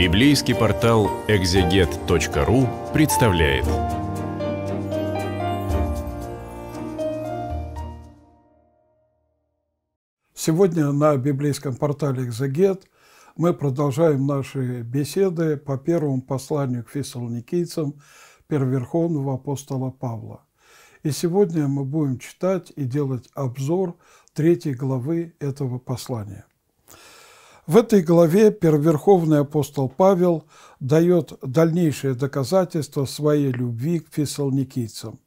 Библейский портал экзегет.ру представляет. Сегодня на библейском портале «Экзегет» мы продолжаем наши беседы по первому посланию к фессалоникийцам первоверховного апостола Павла. И сегодня мы будем читать и делать обзор третьей главы этого послания. В этой главе первоверховный апостол Павел дает дальнейшее доказательство своей любви к фессалоникийцам,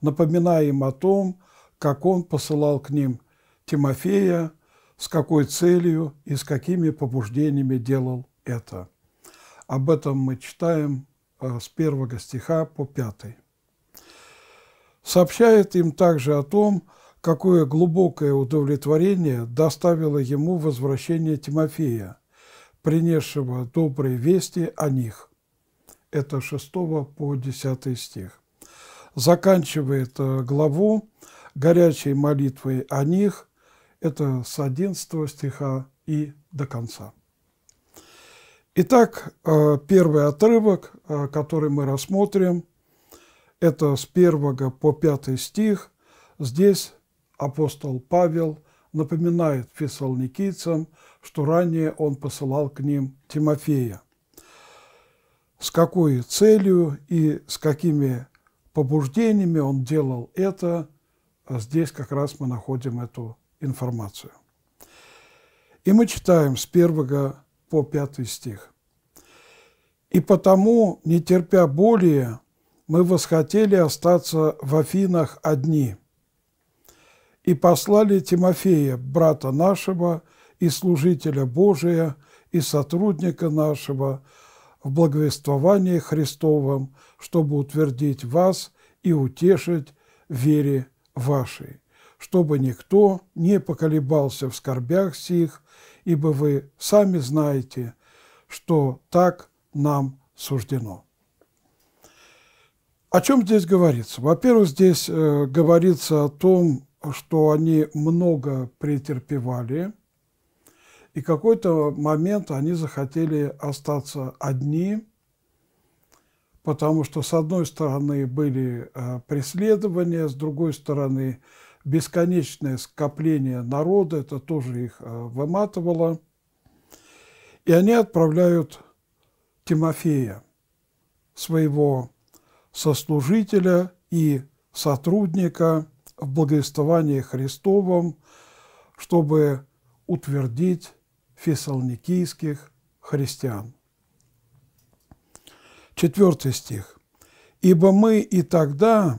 напоминая им о том, как он посылал к ним Тимофея, с какой целью и с какими побуждениями делал это. Об этом мы читаем э, с первого стиха по пятый. Сообщает им также о том, что какое глубокое удовлетворение доставило ему возвращение Тимофея, принесшего добрые вести о них. Это 6 по 10 стих. Заканчивает э, главу горячей молитвой о них, это с 11 стиха и до конца. Итак, э, первый отрывок, э, который мы рассмотрим, это с 1 по 5 стих. Здесь апостол Павел напоминает фессалоникийцам, что ранее он посылал к ним Тимофея. С какой целью и с какими побуждениями он делал это, а здесь как раз мы находим эту информацию. И мы читаем с 1 по 5 стих. «И потому, не терпя более, мы восхотели остаться в Афинах одни – и послали Тимофея, брата нашего, и служителя Божия, и сотрудника нашего, в благовествовании Христовом, чтобы утвердить вас и утешить вере вашей, чтобы никто не поколебался в скорбях сих, ибо вы сами знаете, что так нам суждено. О чем здесь говорится? Во-первых, здесь э, говорится о том, что они много претерпевали, и какой-то момент они захотели остаться одни, потому что с одной стороны были э, преследования, с другой стороны бесконечное скопление народа, это тоже их э, выматывало. И они отправляют Тимофея, своего сослужителя и сотрудника, в благовествовании Христовом, чтобы утвердить фессалоникийских христиан. Четвертый стих. «Ибо мы и тогда,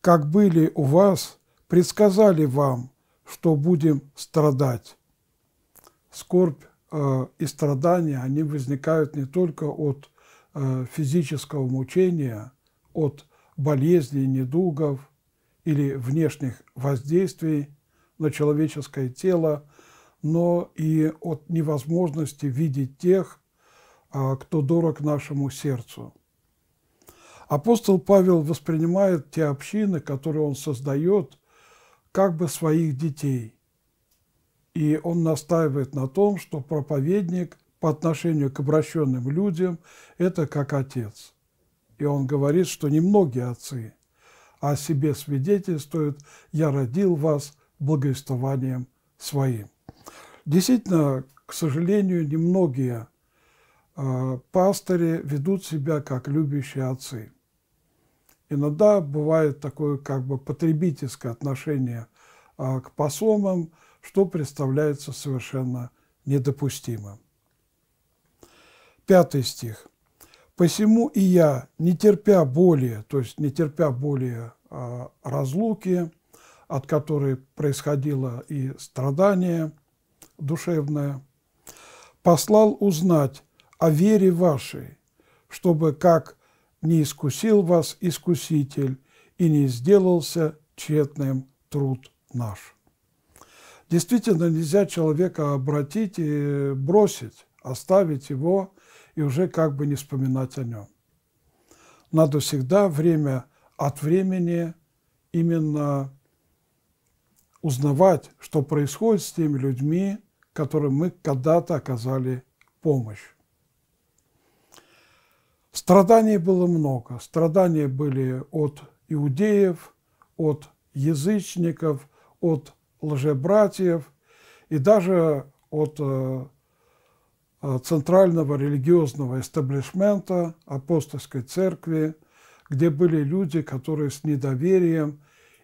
как были у вас, предсказали вам, что будем страдать». Скорбь э, и страдания, они возникают не только от э, физического мучения, от болезней, недугов, или внешних воздействий на человеческое тело, но и от невозможности видеть тех, а, кто дорог нашему сердцу. Апостол Павел воспринимает те общины, которые он создает, как бы своих детей. И он настаивает на том, что проповедник по отношению к обращенным людям – это как отец. И он говорит, что немногие отцы – о себе свидетельствует «Я родил вас благовествованием своим». Действительно, к сожалению, немногие э, пастыри ведут себя как любящие отцы. Иногда бывает такое как бы потребительское отношение э, к посомам, что представляется совершенно недопустимым. Пятый стих. Посему и я, не терпя боли, то есть не терпя боли а, разлуки, от которой происходило и страдание душевное, послал узнать о вере вашей, чтобы как не искусил вас искуситель и не сделался тщетным труд наш. Действительно, нельзя человека обратить и бросить, оставить его и уже как бы не вспоминать о нем. Надо всегда время от времени именно узнавать, что происходит с теми людьми, которым мы когда-то оказали помощь. Страданий было много. Страдания были от иудеев, от язычников, от лжебратьев и даже от э, Э, центрального религиозного эстаблишмента апостольской церкви, где были люди, которые с недоверием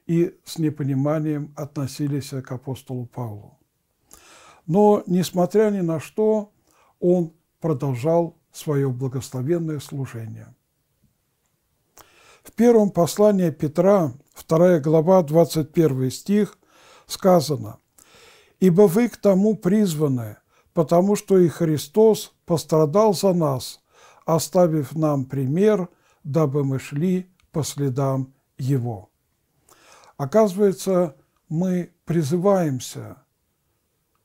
и с непониманием относились к апостолу Павлу. Но, несмотря ни на что, он продолжал свое благословенное служение. В первом послании Петра, 2 глава, 21 стих, сказано «Ибо вы к тому призваны, потому что и Христос пострадал за нас, оставив нам пример, дабы мы шли по следам Его. Оказывается, мы призываемся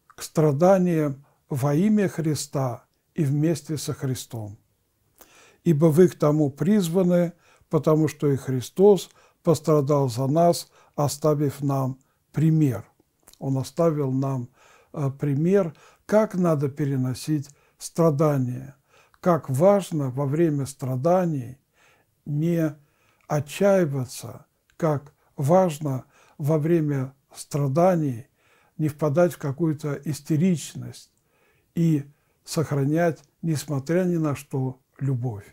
к страданиям во имя Христа и вместе со Христом. Ибо вы к тому призваны, потому что и Христос пострадал за нас, оставив нам пример. Он оставил нам э, пример, как надо переносить страдания, как важно во время страданий не отчаиваться, как важно во время страданий не впадать в какую-то истеричность и сохранять, несмотря ни на что, любовь.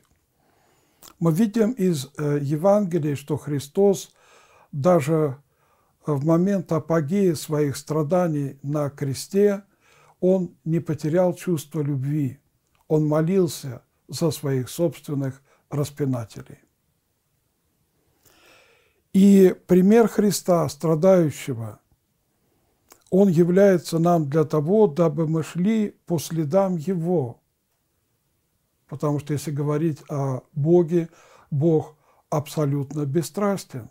Мы видим из э, Евангелия, что Христос даже в момент апогея своих страданий на кресте – он не потерял чувство любви, он молился за своих собственных распинателей. И пример Христа, страдающего, он является нам для того, дабы мы шли по следам Его. Потому что если говорить о Боге, Бог абсолютно бесстрастен.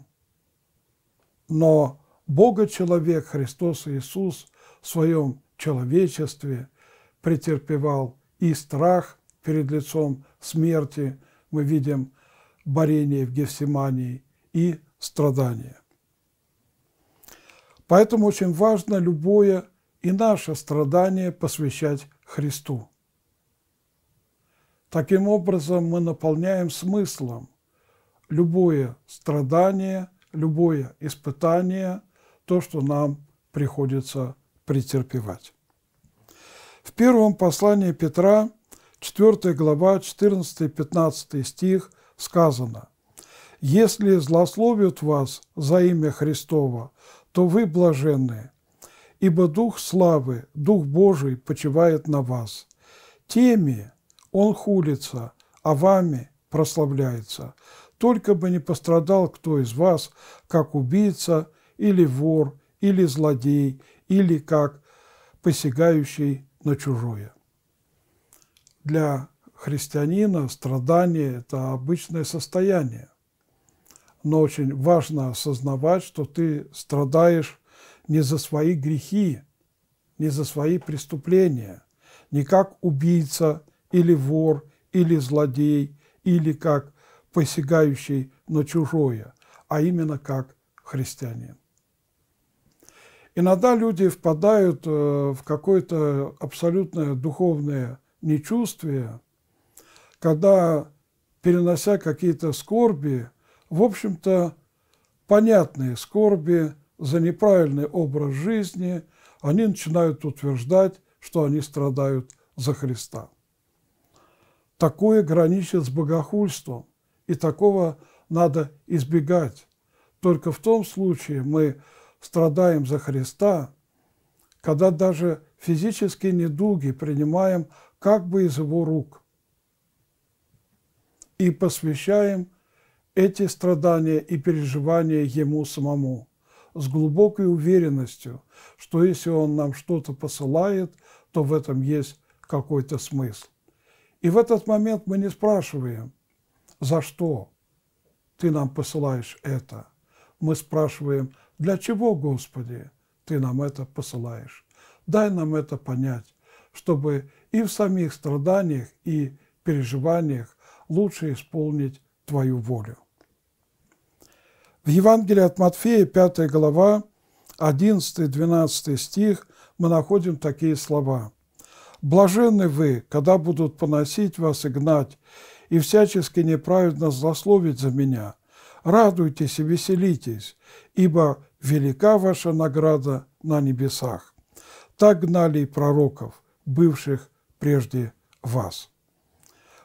Но Бога человек Христос Иисус в своем человечестве, претерпевал и страх перед лицом смерти, мы видим борение в Гефсимании, и страдания. Поэтому очень важно любое и наше страдание посвящать Христу. Таким образом мы наполняем смыслом любое страдание, любое испытание, то, что нам приходится претерпевать. В первом послании Петра, 4 глава, 14-15 стих сказано «Если злословят вас за имя Христова, то вы блаженны, ибо Дух славы, Дух Божий почивает на вас. Теми Он хулится, а вами прославляется. Только бы не пострадал кто из вас, как убийца или вор, или злодей, или как посягающий на чужое. Для христианина страдание – это обычное состояние, но очень важно осознавать, что ты страдаешь не за свои грехи, не за свои преступления, не как убийца или вор, или злодей, или как посягающий на чужое, а именно как христианин. Иногда люди впадают э, в какое-то абсолютное духовное нечувствие, когда, перенося какие-то скорби, в общем-то, понятные скорби за неправильный образ жизни, они начинают утверждать, что они страдают за Христа. Такое граничит с богохульством, и такого надо избегать. Только в том случае мы страдаем за Христа, когда даже физические недуги принимаем как бы из его рук и посвящаем эти страдания и переживания ему самому с глубокой уверенностью, что если он нам что-то посылает, то в этом есть какой-то смысл. И в этот момент мы не спрашиваем, за что ты нам посылаешь это. Мы спрашиваем, для чего, Господи, Ты нам это посылаешь? Дай нам это понять, чтобы и в самих страданиях, и переживаниях лучше исполнить Твою волю. В Евангелии от Матфея, 5 глава, 11-12 стих, мы находим такие слова. «Блаженны вы, когда будут поносить вас и гнать, и всячески неправедно злословить за меня, радуйтесь и веселитесь, ибо велика ваша награда на небесах. Так гнали и пророков, бывших прежде вас.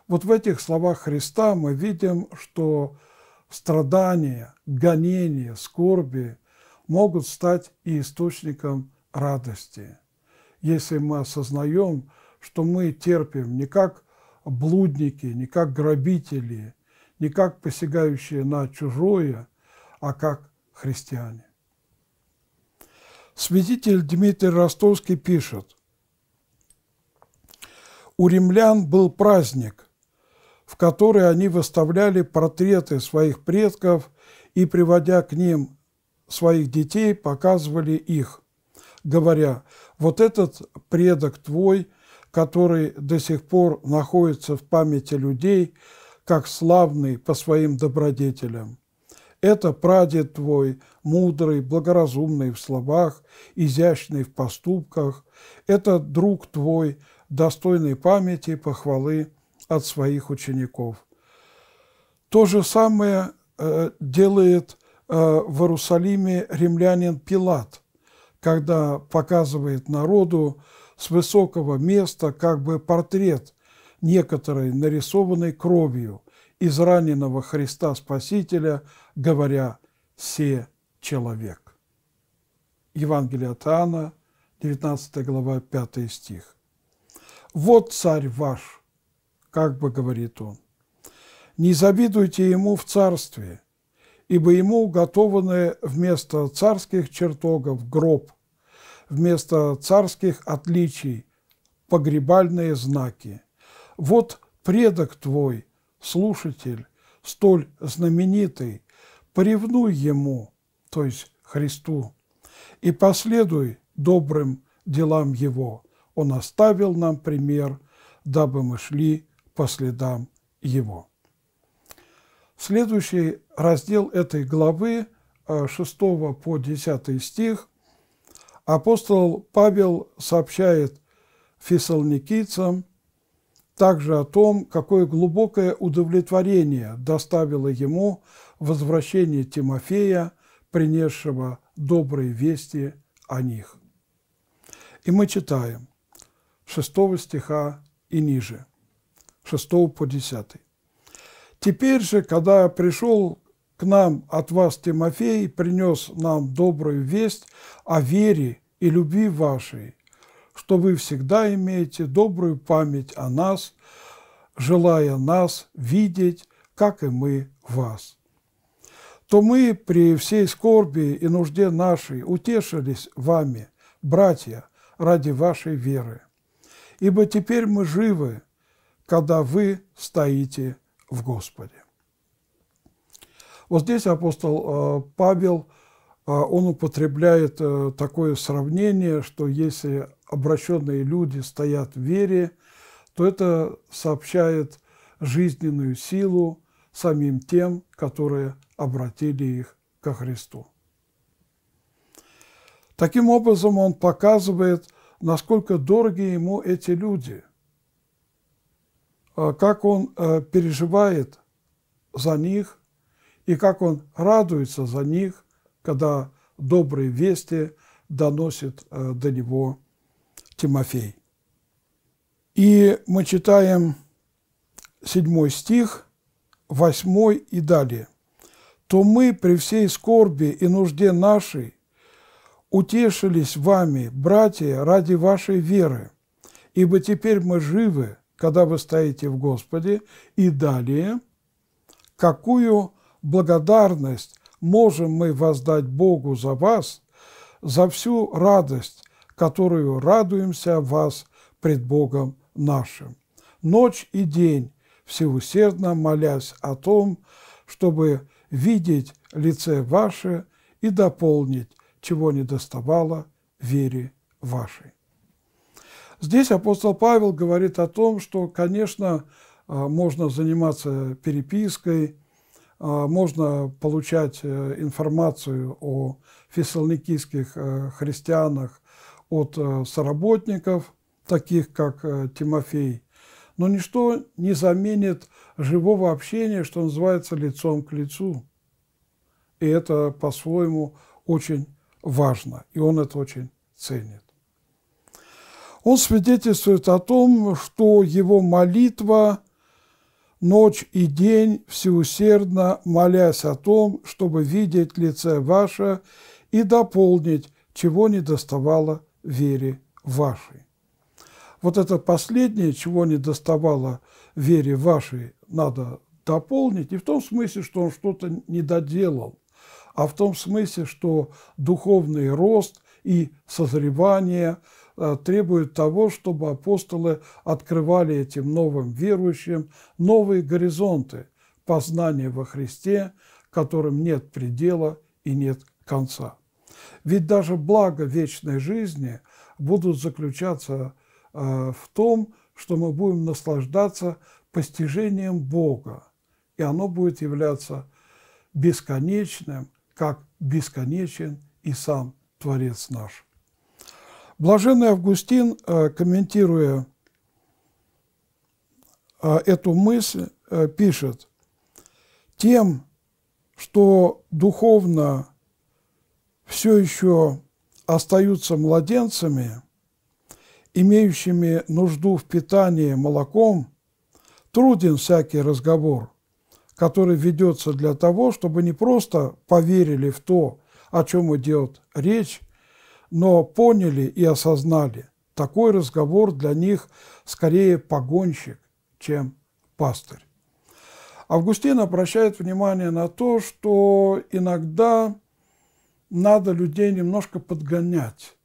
Вот в этих словах Христа мы видим, что страдания, гонения, скорби могут стать и источником радости, если мы осознаем, что мы терпим не как блудники, не как грабители, не как посягающие на чужое, а как христиане. Святитель Дмитрий Ростовский пишет, «У римлян был праздник, в который они выставляли портреты своих предков и, приводя к ним своих детей, показывали их, говоря, вот этот предок твой, который до сих пор находится в памяти людей – как славный по своим добродетелям. Это прадед твой, мудрый, благоразумный в словах, изящный в поступках. Это друг твой, достойный памяти и похвалы от своих учеников. То же самое э, делает э, в Иерусалиме римлянин Пилат, когда показывает народу с высокого места как бы портрет – некоторой нарисованной кровью из раненого Христа Спасителя, говоря «се человек». Евангелие от Иоанна, 19 глава, 5 стих. «Вот царь ваш», как бы говорит он, «не завидуйте ему в царстве, ибо ему уготованы вместо царских чертогов гроб, вместо царских отличий погребальные знаки, вот предок твой, слушатель, столь знаменитый, поревнуй ему, то есть Христу, и последуй добрым делам его. Он оставил нам пример, дабы мы шли по следам его. Следующий раздел этой главы, 6 э, по 10 стих, апостол Павел сообщает фессалоникийцам – также о том, какое глубокое удовлетворение доставило ему возвращение Тимофея, принесшего добрые вести о них. И мы читаем 6 стиха и ниже, 6 по 10. «Теперь же, когда пришел к нам от вас Тимофей, принес нам добрую весть о вере и любви вашей, что вы всегда имеете добрую память о нас, желая нас видеть, как и мы вас. То мы при всей скорби и нужде нашей утешились вами, братья, ради вашей веры. Ибо теперь мы живы, когда вы стоите в Господе. Вот здесь апостол э, Павел, э, он употребляет э, такое сравнение, что если обращенные люди стоят в вере, то это сообщает жизненную силу самим тем, которые обратили их ко Христу. Таким образом, он показывает, насколько дороги ему эти люди, э, как он э, переживает за них и как он радуется за них, когда добрые вести доносит э, до него Тимофей. И мы читаем 7 стих, 8 и далее. «То мы при всей скорби и нужде нашей утешились вами, братья, ради вашей веры, ибо теперь мы живы, когда вы стоите в Господе, и далее, какую благодарность можем мы воздать Богу за вас, за всю радость, которую радуемся вас пред Богом нашим. Ночь и день всеусердно молясь о том, чтобы видеть лице ваше и дополнить, чего не доставало вере вашей. Здесь апостол Павел говорит о том, что, конечно, а, можно заниматься перепиской, а, можно получать э, информацию о фессалоникийских э, христианах от э, соработников, таких как э, Тимофей, но ничто не заменит живого общения, что называется, лицом к лицу. И это по-своему очень важно, и он это очень ценит. Он свидетельствует о том, что его молитва ночь и день всеусердно молясь о том, чтобы видеть лице ваше и дополнить, чего не доставало вере вашей. Вот это последнее, чего не доставало вере вашей, надо дополнить не в том смысле, что он что-то не доделал, а в том смысле, что духовный рост и созревание э, требуют того, чтобы апостолы открывали этим новым верующим новые горизонты познания во Христе, которым нет предела и нет конца. Ведь даже благо вечной жизни будут заключаться а, в том, что мы будем наслаждаться постижением Бога, и оно будет являться бесконечным, как бесконечен и сам Творец наш. Блаженный Августин, а, комментируя а, эту мысль, пишет, тем, что духовно все еще остаются младенцами, имеющими нужду в питании молоком, труден всякий разговор, который ведется для того, чтобы не просто поверили в то, о чем идет речь, но поняли и осознали. Такой разговор для них скорее погонщик, чем пастырь. Августин обращает внимание на то, что иногда надо людей немножко подгонять,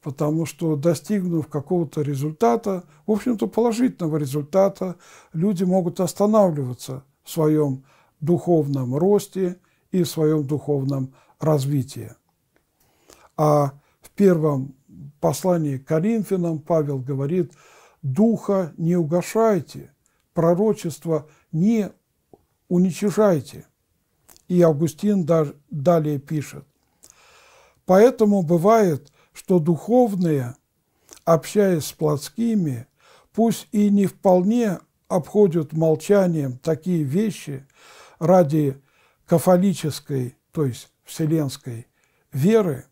потому что достигнув какого-то результата, в общем-то положительного результата, люди могут останавливаться в своем духовном росте и в своем духовном развитии. А в первом послании к Коринфянам Павел говорит, «Духа не угошайте, пророчество не уничижайте». И Августин далее пишет. Поэтому бывает, что духовные, общаясь с плотскими, пусть и не вполне обходят молчанием такие вещи ради кафолической, то есть вселенской веры,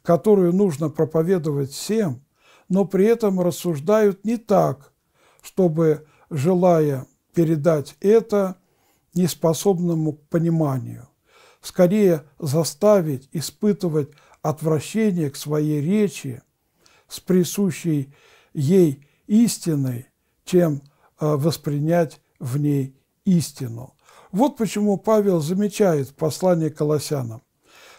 которую нужно проповедовать всем, но при этом рассуждают не так, чтобы, желая передать это, неспособному к пониманию, скорее заставить испытывать отвращение к своей речи с присущей ей истиной, чем э, воспринять в ней истину. Вот почему Павел замечает в послании Колоссянам.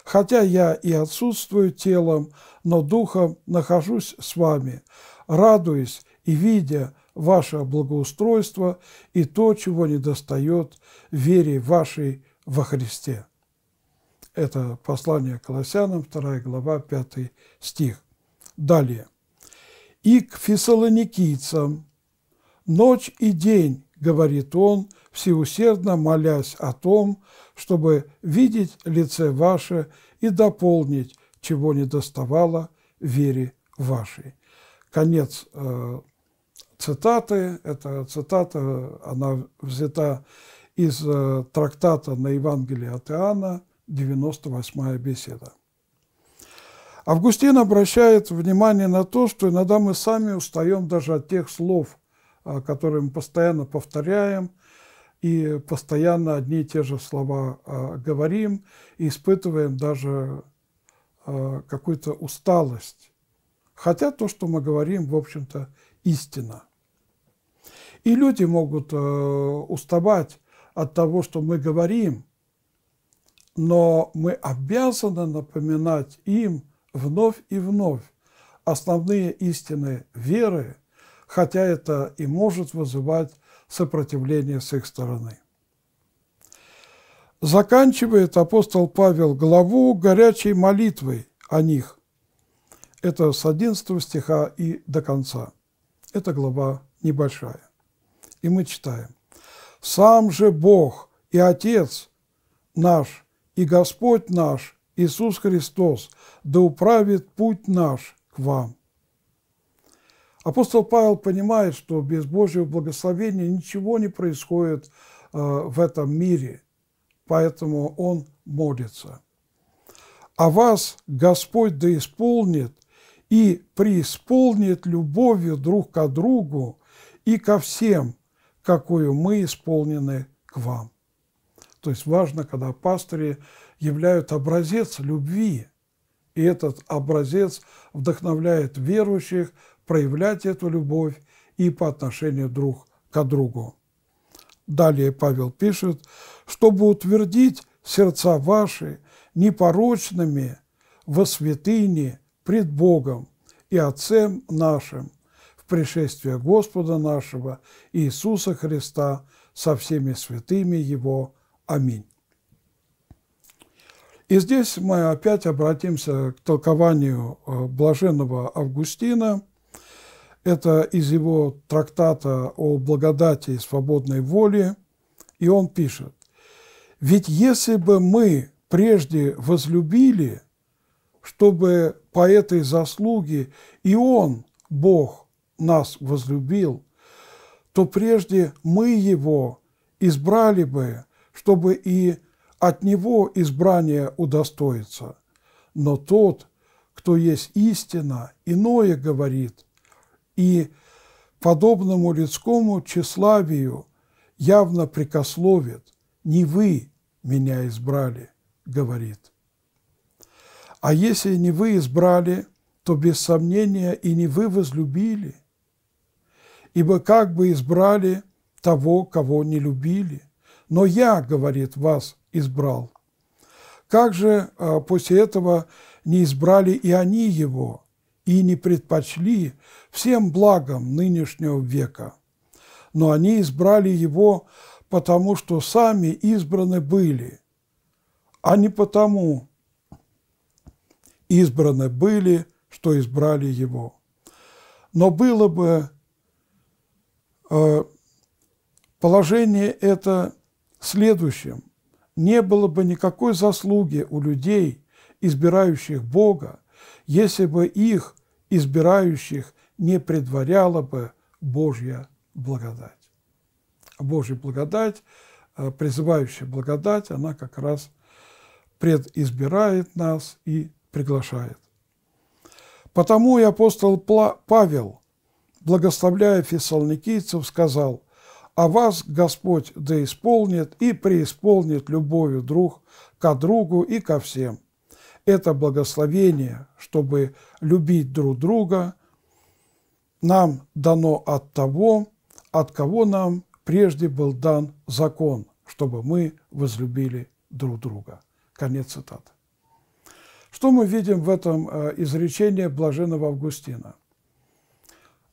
«Хотя я и отсутствую телом, но духом нахожусь с вами, радуясь и видя ваше благоустройство и то, чего не достает вере вашей во Христе. Это послание Колоссянам, 2 глава, 5 стих. Далее. «И к фессалоникийцам ночь и день, говорит он, всеусердно молясь о том, чтобы видеть лице ваше и дополнить, чего не доставало вере вашей». Конец э, цитаты. Эта цитата, она взята из э, трактата на Евангелие от Иоанна, 98-я беседа. Августин обращает внимание на то, что иногда мы сами устаем даже от тех слов, а, которые мы постоянно повторяем, и постоянно одни и те же слова а, говорим, и испытываем даже а, какую-то усталость. Хотя то, что мы говорим, в общем-то, истина. И люди могут э, уставать от того, что мы говорим, но мы обязаны напоминать им вновь и вновь основные истины веры, хотя это и может вызывать сопротивление с их стороны. Заканчивает апостол Павел главу горячей молитвой о них. Это с 11 стиха и до конца. Это глава небольшая. И мы читаем. «Сам же Бог и Отец наш, и Господь наш, Иисус Христос, да управит путь наш к вам». Апостол Павел понимает, что без Божьего благословения ничего не происходит э, в этом мире, поэтому он молится. «А вас Господь да исполнит и преисполнит любовью друг к другу и ко всем какую мы исполнены к вам. То есть важно, когда пастыри являют образец любви, и этот образец вдохновляет верующих проявлять эту любовь и по отношению друг к другу. Далее Павел пишет, чтобы утвердить сердца ваши непорочными во святыне пред Богом и Отцем нашим пришествие Господа нашего Иисуса Христа со всеми святыми Его. Аминь. И здесь мы опять обратимся к толкованию э, блаженного Августина. Это из его трактата о благодати и свободной воле. И он пишет, «Ведь если бы мы прежде возлюбили, чтобы по этой заслуге и Он, Бог, нас возлюбил, то прежде мы Его избрали бы, чтобы и от Него избрание удостоиться. Но тот, кто есть истина, иное говорит, и подобному людскому тщеславию явно прикословит, не вы меня избрали, говорит. А если не вы избрали, то без сомнения и не вы возлюбили, ибо как бы избрали того, кого не любили. Но я, говорит, вас избрал. Как же а, после этого не избрали и они его, и не предпочли всем благам нынешнего века? Но они избрали его, потому что сами избраны были, а не потому избраны были, что избрали его. Но было бы Э, положение это следующим. Не было бы никакой заслуги у людей, избирающих Бога, если бы их, избирающих, не предваряла бы Божья благодать. Божья благодать, э, призывающая благодать, она как раз предизбирает нас и приглашает. Потому и апостол Павел благословляя фессалоникийцев, сказал, «А вас Господь да исполнит и преисполнит любовью друг ко другу и ко всем». Это благословение, чтобы любить друг друга, нам дано от того, от кого нам прежде был дан закон, чтобы мы возлюбили друг друга. Конец цитаты. Что мы видим в этом э, изречении блаженного Августина?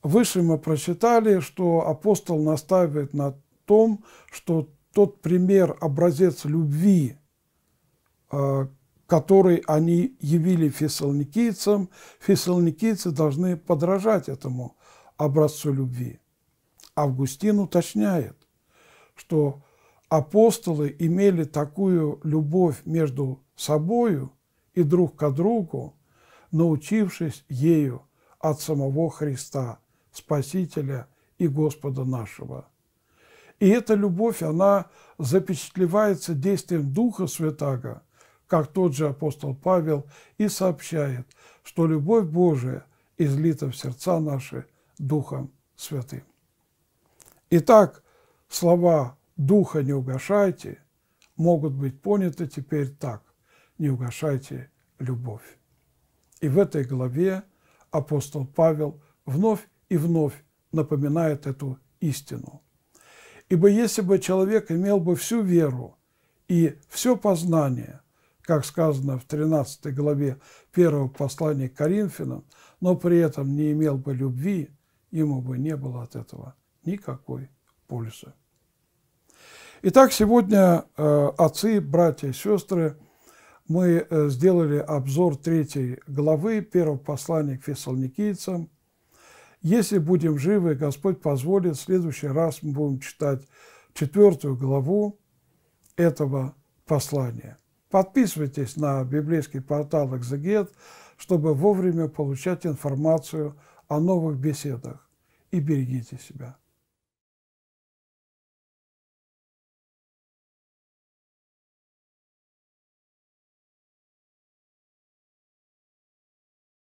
Выше мы прочитали, что апостол настаивает на том, что тот пример, образец любви, э, который они явили фессалоникийцам, фессалоникийцы должны подражать этому образцу любви. Августин уточняет, что апостолы имели такую любовь между собою и друг к другу, научившись ею от самого Христа – Спасителя и Господа нашего. И эта любовь, она запечатлевается действием Духа Святаго, как тот же апостол Павел и сообщает, что любовь Божия излита в сердца наши Духом Святым. Итак, слова «Духа не угашайте» могут быть поняты теперь так – «Не угашайте любовь». И в этой главе апостол Павел вновь и вновь напоминает эту истину. Ибо если бы человек имел бы всю веру и все познание, как сказано в 13 главе первого послания к Коринфянам, но при этом не имел бы любви, ему бы не было от этого никакой пользы. Итак, сегодня э, отцы, братья и сестры, мы э, сделали обзор третьей главы первого послания к фессалоникийцам – если будем живы, Господь позволит, в следующий раз мы будем читать четвертую главу этого послания. Подписывайтесь на библейский портал «Экзегет», чтобы вовремя получать информацию о новых беседах. И берегите себя.